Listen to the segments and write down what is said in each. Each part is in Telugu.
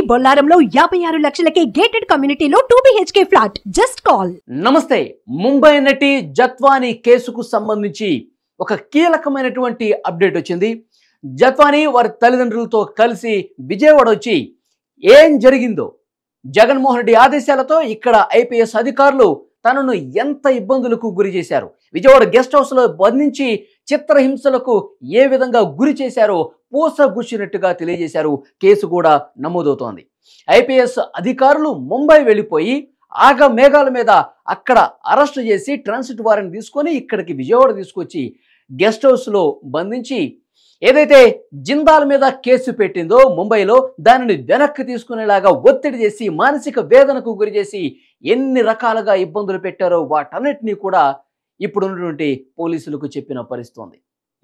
ఓన్లీ బొల్లారంలో యాభై ఆరు లక్షలకే గేటెడ్ కమ్యూనిటీలో two BHK flat just call నమస్తే ముంబై నటి జత్వానీ కేసుకు సంబంధించి ఒక కీలకమైనటువంటి అప్డేట్ వచ్చింది జత్వానీ వారి తల్లిదండ్రులతో కలిసి విజయవాడ వచ్చి ఏం జరిగిందో జగన్మోహన్ రెడ్డి ఆదేశాలతో ఇక్కడ ఐపీఎస్ అధికారులు తనను ఎంత ఇబ్బందులకు గురి చేశారు విజయవాడ గెస్ట్ హౌస్ లో బంధించి చిత్రహింసలకు ఏ విధంగా గురి చేశారో పూసగుచ్చినట్టుగా తెలియజేశారు కేసు కూడా నమోదవుతోంది ఐపీఎస్ అధికారులు ముంబై వెళ్ళిపోయి ఆగ మేఘాల మీద అక్కడ అరెస్ట్ చేసి ట్రాన్సిట్ వారెంట్ తీసుకొని ఇక్కడికి విజయవాడ తీసుకొచ్చి గెస్ట్ హౌస్లో బంధించి ఏదైతే జిందాల్ మీద కేసు పెట్టిందో ముంబైలో దానిని వెనక్కి తీసుకునేలాగా ఒత్తిడి చేసి మానసిక వేదనకు గురి చేసి ఎన్ని రకాలుగా ఇబ్బందులు పెట్టారో వాటన్నిటినీ కూడా ఇప్పుడున్నటువంటి పోలీసులకు చెప్పిన పరిస్థితుంది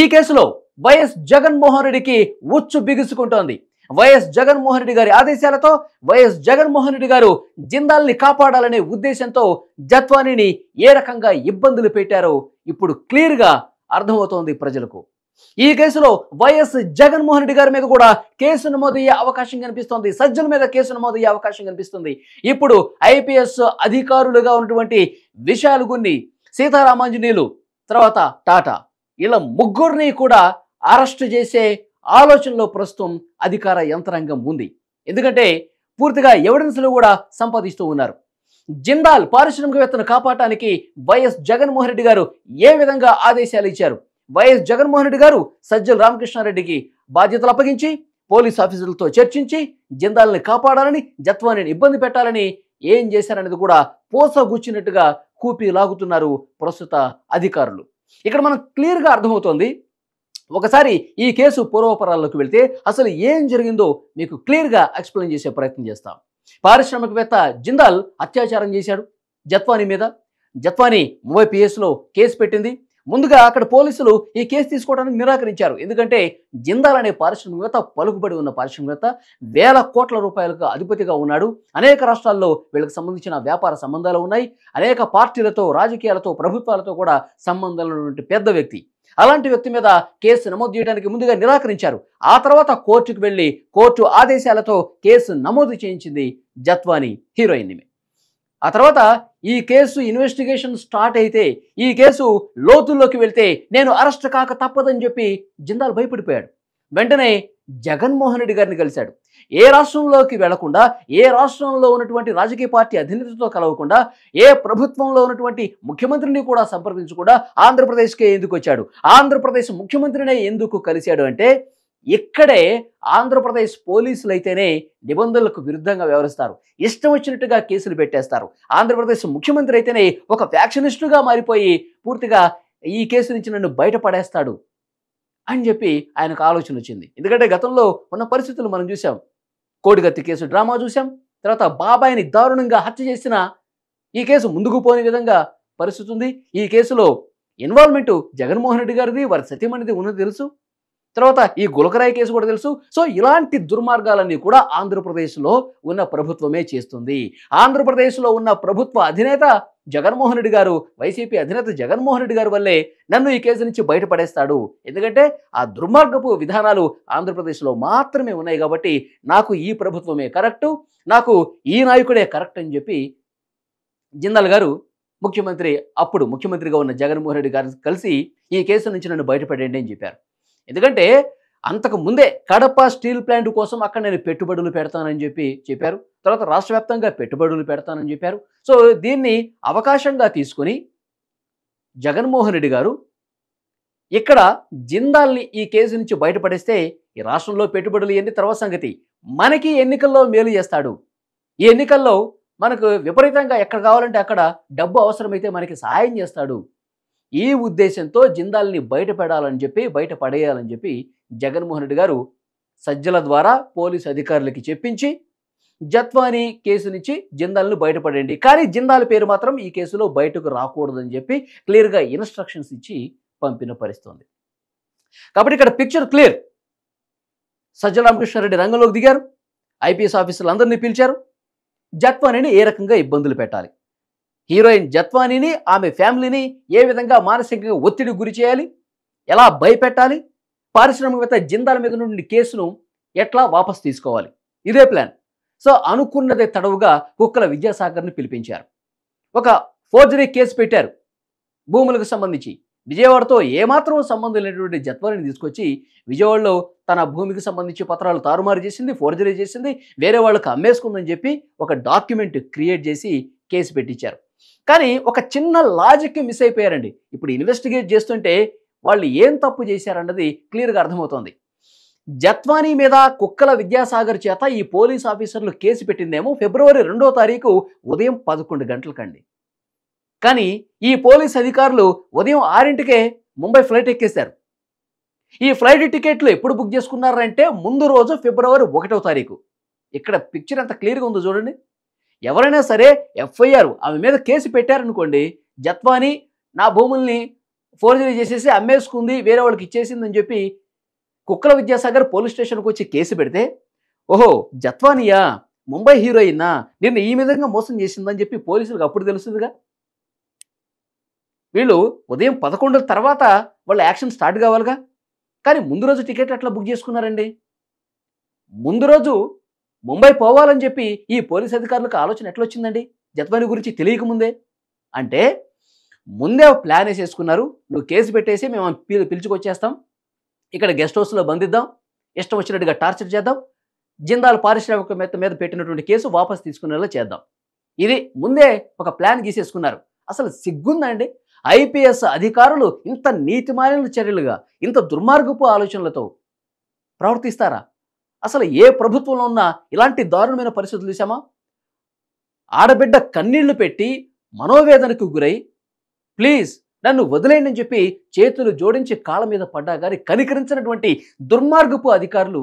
ఈ కేసులో వైఎస్ జగన్మోహన్ రెడ్డికి ఉచ్చు బిగుసుకుంటోంది వైఎస్ జగన్మోహన్ రెడ్డి గారి ఆదేశాలతో వైఎస్ జగన్మోహన్ రెడ్డి గారు జిందాల్ని కాపాడాలనే ఉద్దేశంతో జత్వానీని ఏ రకంగా ఇబ్బందులు పెట్టారో ఇప్పుడు క్లియర్గా అర్థమవుతోంది ప్రజలకు ఈ కేసులో వైఎస్ జగన్మోహన్ రెడ్డి గారి మీద కూడా కేసు నమోదయ్యే అవకాశం కనిపిస్తోంది సజ్జల మీద కేసు నమోదయ్యే అవకాశం కనిపిస్తుంది ఇప్పుడు ఐపీఎస్ అధికారులుగా ఉన్నటువంటి విశాల్ కొన్ని సీతారామాంజనేయులు తర్వాత టాటా ఇలా ముగ్గురిని కూడా అరెస్టు చేసే ఆలోచనలో ప్రస్తుతం అధికార యంత్రాంగం ఉంది ఎందుకంటే పూర్తిగా ఎవిడెన్స్లు కూడా సంపాదిస్తూ ఉన్నారు జిందాల్ పారిశ్రామికవేత్తను కాపాడటానికి వైఎస్ జగన్మోహన్ రెడ్డి గారు ఏ విధంగా ఆదేశాలు ఇచ్చారు వైఎస్ జగన్మోహన్ రెడ్డి గారు సజ్జల రామకృష్ణారెడ్డికి బాధ్యతలు అప్పగించి పోలీస్ ఆఫీసర్లతో చర్చించి జిందాల్ని కాపాడాలని జత్వాని ఇబ్బంది పెట్టాలని ఏం చేశారనేది కూడా పోసగుచ్చినట్టుగా కూపి లాగుతున్నారు ప్రస్తుత అధికారులు ఇక్కడ మనం క్లియర్గా అర్థమవుతోంది ఒకసారి ఈ కేసు పూర్వపరాల్లోకి వెళ్తే అసలు ఏం జరిగిందో మీకు క్లియర్గా ఎక్స్ప్లెయిన్ చేసే ప్రయత్నం చేస్తాం పారిశ్రామికవేత్త జిందాల్ అత్యాచారం చేశాడు జత్వానీ మీద జత్వానీ ముంబై పిఎస్లో కేసు పెట్టింది ముందుగా అక్కడ పోలీసులు ఈ కేసు తీసుకోవడానికి నిరాకరించారు ఎందుకంటే జిందాల్ అనే పారిశ్రామికవేత్త పలుకుబడి ఉన్న పారిశ్రామికవేత్త వేల కోట్ల రూపాయలకు అధిపతిగా ఉన్నాడు అనేక రాష్ట్రాల్లో వీళ్ళకి సంబంధించిన వ్యాపార సంబంధాలు ఉన్నాయి అనేక పార్టీలతో రాజకీయాలతో ప్రభుత్వాలతో కూడా సంబంధాలు ఉన్నటువంటి పెద్ద వ్యక్తి అలాంటి వ్యక్తి మీద కేసు నమోదు చేయడానికి ముందుగా నిరాకరించారు ఆ తర్వాత కోర్టుకు వెళ్ళి కోర్టు ఆదేశాలతో కేసు నమోదు చేయించింది జత్వాని హీరోయిన్ ఆ తర్వాత ఈ కేసు ఇన్వెస్టిగేషన్ స్టార్ట్ అయితే ఈ కేసు లోతుల్లోకి వెళ్తే నేను అరెస్ట్ కాక తప్పదని చెప్పి జిందాల్ భయపడిపోయాడు వెంటనే జగన్మోహన్ రెడ్డి గారిని కలిశాడు ఏ రాష్ట్రంలోకి వెళ్లకుండా ఏ రాష్ట్రంలో ఉన్నటువంటి రాజకీయ పార్టీ అధినేతతో కలవకుండా ఏ ప్రభుత్వంలో ఉన్నటువంటి ముఖ్యమంత్రిని కూడా సంప్రదించకుండా ఆంధ్రప్రదేశ్కే ఎందుకు వచ్చాడు ఆంధ్రప్రదేశ్ ముఖ్యమంత్రినే ఎందుకు కలిశాడు అంటే ఇక్కడే ఆంధ్రప్రదేశ్ పోలీసులు అయితేనే నిబంధనలకు విరుద్ధంగా వ్యవహరిస్తారు ఇష్టం వచ్చినట్టుగా కేసులు పెట్టేస్తారు ఆంధ్రప్రదేశ్ ముఖ్యమంత్రి అయితేనే ఒక ఫ్యాక్షనిస్టుగా మారిపోయి పూర్తిగా ఈ కేసు నుంచి నన్ను బయటపడేస్తాడు అని చెప్పి ఆయనకు ఆలోచన వచ్చింది ఎందుకంటే గతంలో ఉన్న పరిస్థితులు మనం చూసాం కోడిగత్తి కేసు డ్రామా చూసాం తర్వాత బాబాయిని దారుణంగా హత్య చేసిన ఈ కేసు ముందుకు పోని విధంగా పరిస్థితి ఉంది ఈ కేసులో ఇన్వాల్వ్మెంట్ జగన్మోహన్ రెడ్డి గారిది వారి సత్యమనేది ఉన్నది తెలుసు తర్వాత ఈ గులకరాయి కేసు కూడా తెలుసు సో ఇలాంటి దుర్మార్గాలన్నీ కూడా ఆంధ్రప్రదేశ్లో ఉన్న ప్రభుత్వమే చేస్తుంది ఆంధ్రప్రదేశ్లో ఉన్న ప్రభుత్వ అధినేత జగన్మోహన్ రెడ్డి గారు వైసీపీ అధినేత జగన్మోహన్ రెడ్డి గారి వల్లే నన్ను ఈ కేసు నుంచి బయటపడేస్తాడు ఎందుకంటే ఆ దుర్మార్గపు విధానాలు ఆంధ్రప్రదేశ్లో మాత్రమే ఉన్నాయి కాబట్టి నాకు ఈ ప్రభుత్వమే కరెక్టు నాకు ఈ నాయకుడే కరెక్ట్ అని చెప్పి జిందాల్ గారు ముఖ్యమంత్రి అప్పుడు ముఖ్యమంత్రిగా ఉన్న జగన్మోహన్ రెడ్డి గారిని కలిసి ఈ కేసు నుంచి నన్ను బయటపడండి అని చెప్పారు ఎందుకంటే అంతకు ముందే కడప స్టీల్ ప్లాంట్ కోసం అక్కడ నేను పెట్టుబడులు పెడతానని చెప్పి చెప్పారు తర్వాత రాష్ట్ర వ్యాప్తంగా పెట్టుబడులు పెడతానని చెప్పారు సో దీన్ని అవకాశంగా తీసుకుని జగన్మోహన్ రెడ్డి గారు ఇక్కడ జిందాల్ని ఈ కేసు నుంచి బయటపడేస్తే ఈ రాష్ట్రంలో పెట్టుబడులు ఎన్ని తర్వాత సంగతి మనకి ఎన్నికల్లో మేలు చేస్తాడు ఈ ఎన్నికల్లో మనకు విపరీతంగా ఎక్కడ కావాలంటే అక్కడ డబ్బు అవసరమైతే మనకి సహాయం చేస్తాడు ఈ ఉద్దేశంతో జిందాల్ని బయట పెడాలని చెప్పి బయట పడేయాలని చెప్పి జగన్మోహన్ రెడ్డి గారు సజ్జల ద్వారా పోలీసు అధికారులకి చెప్పించి జత్వాని కేసునిచ్చి జిందాల్ని బయటపడండి కానీ జిందాల్ పేరు మాత్రం ఈ కేసులో బయటకు రాకూడదని చెప్పి క్లియర్గా ఇన్స్ట్రక్షన్స్ ఇచ్చి పంపిన పరిస్థితుంది కాబట్టి ఇక్కడ పిక్చర్ క్లియర్ సజ్జల రామకృష్ణారెడ్డి రంగంలోకి దిగారు ఐపీఎస్ ఆఫీసర్లు అందరినీ పిలిచారు జత్వానిని ఏ రకంగా ఇబ్బందులు పెట్టాలి హీరోయిన్ జత్వానీని ఆమె ఫ్యామిలీని ఏ విధంగా మానసికంగా ఒత్తిడి గురి చేయాలి ఎలా భయపెట్టాలి పారిశ్రామికవేత్త జిందాల మీద నుండి కేసును ఎట్లా వాపసు తీసుకోవాలి ఇదే ప్లాన్ సో అనుకున్నదే తడవుగా కుక్కల విద్యాసాగర్ని పిలిపించారు ఒక ఫోర్జరీ కేసు పెట్టారు భూములకు సంబంధించి విజయవాడతో ఏమాత్రం సంబంధం లేనటువంటి జత్వాలని తీసుకొచ్చి విజయవాడలో తన భూమికి సంబంధించి పత్రాలు తారుమారు చేసింది ఫోర్జరీ చేసింది వేరే వాళ్ళకి అమ్మేసుకుందని చెప్పి ఒక డాక్యుమెంట్ క్రియేట్ చేసి కేసు పెట్టించారు కానీ ఒక చిన్న లాజిక్ మిస్ అయిపోయారండి ఇప్పుడు ఇన్వెస్టిగేట్ చేస్తుంటే వాళ్ళు ఏం తప్పు చేశారన్నది క్లియర్గా అర్థమవుతోంది జత్వానీ మీద కుక్కల విద్యాసాగర్ చేత ఈ పోలీస్ ఆఫీసర్లు కేసు పెట్టిందేమో ఫిబ్రవరి రెండో తారీఖు ఉదయం పదకొండు గంటలకండి కానీ ఈ పోలీస్ అధికారులు ఉదయం ఆరింటికే ముంబై ఫ్లైట్ ఎక్కేశారు ఈ ఫ్లైట్ టికెట్లు ఎప్పుడు బుక్ చేసుకున్నారంటే ముందు రోజు ఫిబ్రవరి ఒకటో తారీఖు ఇక్కడ పిక్చర్ ఎంత క్లియర్గా ఉందో చూడండి ఎవరైనా సరే ఎఫ్ఐఆర్ ఆమె మీద కేసు పెట్టారనుకోండి జత్వాని నా భూముల్ని ఫోర్జరీ చేసేసి అమ్మేసుకుంది వేరే వాళ్ళకి ఇచ్చేసిందని చెప్పి కుక్కల విద్యాసాగర్ పోలీస్ స్టేషన్కి వచ్చి కేసు పెడితే ఓహో జత్వానియా ముంబై హీరోయిన్నా నిన్ను ఈ విధంగా మోసం చేసిందని చెప్పి పోలీసులకు అప్పుడు తెలుస్తుందిగా వీళ్ళు ఉదయం పదకొండుల తర్వాత వాళ్ళ యాక్షన్ స్టార్ట్ కావాలిగా కానీ ముందు రోజు టికెట్ అట్లా బుక్ చేసుకున్నారండి ముందు రోజు ముంబై పోవాలని చెప్పి ఈ పోలీస్ అధికారులకు ఆలోచన ఎట్లొచ్చిందండి జత్వాని గురించి తెలియకముందే అంటే ముందే ప్లాన్ వేసేసుకున్నారు నువ్వు కేసు పెట్టేసి మేము పిలుచుకొచ్చేస్తాం ఇక్కడ గెస్ట్ హౌస్లో బంధిద్దాం ఇష్టం వచ్చినట్టుగా టార్చర్ చేద్దాం జిందాల్ మెత్త మీద పెట్టినటువంటి కేసు వాపస్ తీసుకునేలా చేద్దాం ఇది ముందే ఒక ప్లాన్ గీసేసుకున్నారు అసలు సిగ్గుందండి ఐపీఎస్ అధికారులు ఇంత నీతిమాలిన చర్యలుగా ఇంత దుర్మార్గపు ఆలోచనలతో ప్రవర్తిస్తారా అసలు ఏ ప్రభుత్వంలో ఉన్నా ఇలాంటి దారుణమైన పరిస్థితులు చూసామా ఆడబిడ్డ కన్నీళ్లు పెట్టి మనోవేదనకు గురై ప్లీజ్ నన్ను వదిలేయండి అని చెప్పి చేతులు జోడించి కాళ్ళ మీద పడ్డా గారి కనికరించినటువంటి దుర్మార్గపు అధికారులు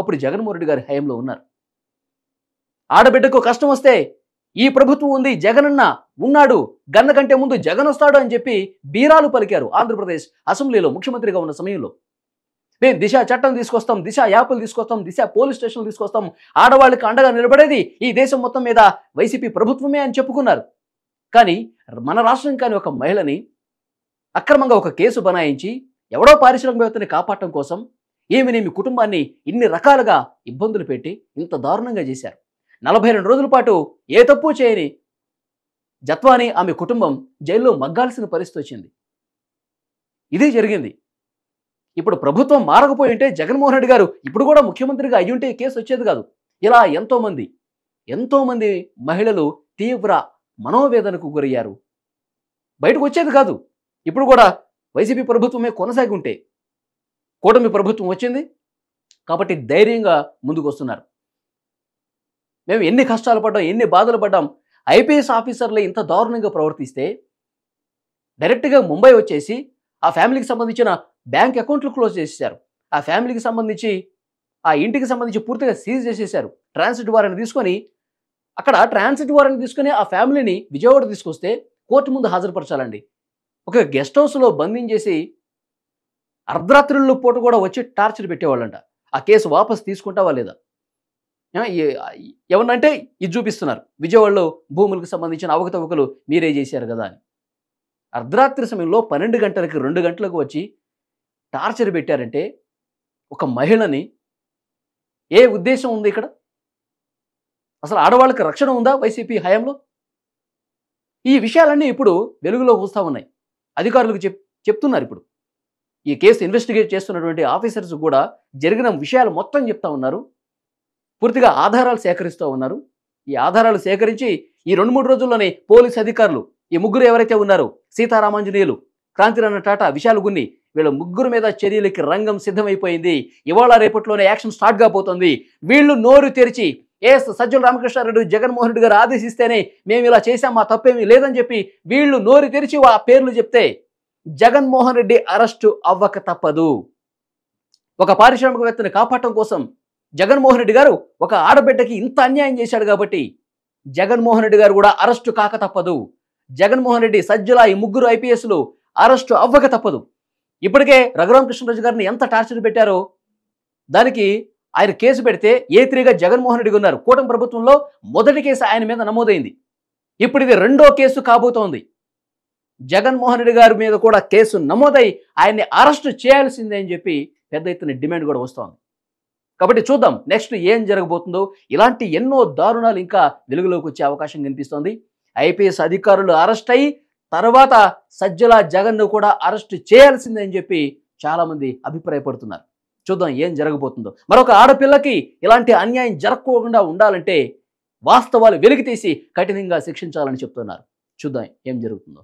అప్పుడు జగన్మోహన్ రెడ్డి గారి హయంలో ఉన్నారు ఆడబిడ్డకు కష్టం వస్తే ఈ ప్రభుత్వం ఉంది జగనన్న ఉన్నాడు గన్న కంటే ముందు జగన్ వస్తాడు అని చెప్పి బీరాలు పలికారు ఆంధ్రప్రదేశ్ అసెంబ్లీలో ముఖ్యమంత్రిగా ఉన్న సమయంలో మేము దిశ చట్టం తీసుకొస్తాం దిశ యాప్లు తీసుకొస్తాం దిశ పోలీస్ స్టేషన్లు తీసుకొస్తాం ఆడవాళ్ళకి అండగా నిలబడేది ఈ దేశం మొత్తం మీద వైసీపీ ప్రభుత్వమే అని చెప్పుకున్నారు కానీ మన రాష్ట్రం కానీ ఒక మహిళని అక్రమంగా ఒక కేసు బనాయించి ఎవడో పారిశ్రామికవేత్తని కాపాడటం కోసం నేమి కుటుంబాన్ని ఇన్ని రకాలుగా ఇబ్బందులు పెట్టి ఇంత దారుణంగా చేశారు నలభై రెండు రోజుల పాటు ఏ తప్పు చేయని జత్వాని ఆమె కుటుంబం జైల్లో మగ్గాల్సిన పరిస్థితి వచ్చింది ఇదే జరిగింది ఇప్పుడు ప్రభుత్వం మారకపోయి ఉంటే జగన్మోహన్ రెడ్డి గారు ఇప్పుడు కూడా ముఖ్యమంత్రిగా అయ్యి ఉంటే కేసు వచ్చేది కాదు ఇలా ఎంతోమంది ఎంతోమంది మహిళలు తీవ్ర మనోవేదనకు గురయ్యారు బయటకు వచ్చేది కాదు ఇప్పుడు కూడా వైసీపీ ప్రభుత్వమే కొనసాగి ఉంటే కూటమి ప్రభుత్వం వచ్చింది కాబట్టి ధైర్యంగా ముందుకు వస్తున్నారు మేము ఎన్ని కష్టాలు పడ్డాం ఎన్ని బాధలు పడ్డాం ఐపీఎస్ ఆఫీసర్లు ఇంత దారుణంగా ప్రవర్తిస్తే డైరెక్ట్గా ముంబై వచ్చేసి ఆ ఫ్యామిలీకి సంబంధించిన బ్యాంక్ అకౌంట్లు క్లోజ్ చేసేసారు ఆ ఫ్యామిలీకి సంబంధించి ఆ ఇంటికి సంబంధించి పూర్తిగా సీజ్ చేసేసారు ట్రాన్సిట్ వారిని తీసుకొని అక్కడ ట్రాన్సిట్ వారెంట్ తీసుకొని ఆ ఫ్యామిలీని విజయవాడ తీసుకొస్తే కోర్టు ముందు హాజరుపరచాలండి ఒక గెస్ట్ హౌస్లో చేసి అర్ధరాత్రుల్లో పూట కూడా వచ్చి టార్చర్ పెట్టేవాళ్ళంట ఆ కేసు వాపస్ తీసుకుంటావా లేదా ఏమన్నంటే ఇది చూపిస్తున్నారు విజయవాడలో భూములకు సంబంధించిన అవకతవకలు మీరే చేశారు కదా అని అర్ధరాత్రి సమయంలో పన్నెండు గంటలకి రెండు గంటలకు వచ్చి టార్చర్ పెట్టారంటే ఒక మహిళని ఏ ఉద్దేశం ఉంది ఇక్కడ అసలు ఆడవాళ్ళకి రక్షణ ఉందా వైసీపీ హయాంలో ఈ విషయాలన్నీ ఇప్పుడు వెలుగులో వస్తూ ఉన్నాయి అధికారులకు చెప్ చెప్తున్నారు ఇప్పుడు ఈ కేసు ఇన్వెస్టిగేట్ చేస్తున్నటువంటి ఆఫీసర్స్ కూడా జరిగిన విషయాలు మొత్తం చెప్తా ఉన్నారు పూర్తిగా ఆధారాలు సేకరిస్తూ ఉన్నారు ఈ ఆధారాలు సేకరించి ఈ రెండు మూడు రోజుల్లోనే పోలీస్ అధికారులు ఈ ముగ్గురు ఎవరైతే ఉన్నారో సీతారామాంజనేయులు క్రాంతిరణ టాటా విషయాలు గున్ని వీళ్ళ ముగ్గురు మీద చర్యలకి రంగం సిద్ధమైపోయింది ఇవాళ రేపట్లోనే యాక్షన్ స్టార్ట్ పోతుంది వీళ్ళు నోరు తెరిచి ఎస్ సజ్జల రామకృష్ణారెడ్డి జగన్మోహన్ రెడ్డి గారు ఆదేశిస్తేనే మేము ఇలా చేశాం మా తప్పేమీ లేదని చెప్పి వీళ్ళు నోరు తెరిచి ఆ పేర్లు చెప్తే జగన్మోహన్ రెడ్డి అరెస్టు అవ్వక తప్పదు ఒక పారిశ్రామికవేత్తను కాపాడటం కోసం జగన్మోహన్ రెడ్డి గారు ఒక ఆడబిడ్డకి ఇంత అన్యాయం చేశాడు కాబట్టి జగన్మోహన్ రెడ్డి గారు కూడా అరెస్టు కాక తప్పదు జగన్మోహన్ రెడ్డి సజ్జల ఈ ముగ్గురు ఐపీఎస్లు అరెస్టు అవ్వక తప్పదు ఇప్పటికే రఘురామ కృష్ణరాజు గారిని ఎంత టార్చర్ పెట్టారో దానికి ఆయన కేసు పెడితే ఏ త్రీగా జగన్మోహన్ రెడ్డి ఉన్నారు కూటమి ప్రభుత్వంలో మొదటి కేసు ఆయన మీద నమోదైంది ఇప్పుడు ఇది రెండో కేసు కాబోతోంది జగన్మోహన్ రెడ్డి గారి మీద కూడా కేసు నమోదై ఆయన్ని అరెస్ట్ చేయాల్సిందే అని చెప్పి పెద్ద ఎత్తున డిమాండ్ కూడా వస్తోంది కాబట్టి చూద్దాం నెక్స్ట్ ఏం జరగబోతుందో ఇలాంటి ఎన్నో దారుణాలు ఇంకా వెలుగులోకి వచ్చే అవకాశం కనిపిస్తోంది ఐపీఎస్ అధికారులు అరెస్ట్ అయ్యి తర్వాత సజ్జల జగన్ను కూడా అరెస్ట్ చేయాల్సిందే అని చెప్పి చాలామంది అభిప్రాయపడుతున్నారు చూద్దాం ఏం జరగబోతుందో మరొక ఆడపిల్లకి ఇలాంటి అన్యాయం జరగకుండా ఉండాలంటే వాస్తవాలు తీసి కఠినంగా శిక్షించాలని చెప్తున్నారు చూద్దాం ఏం జరుగుతుందో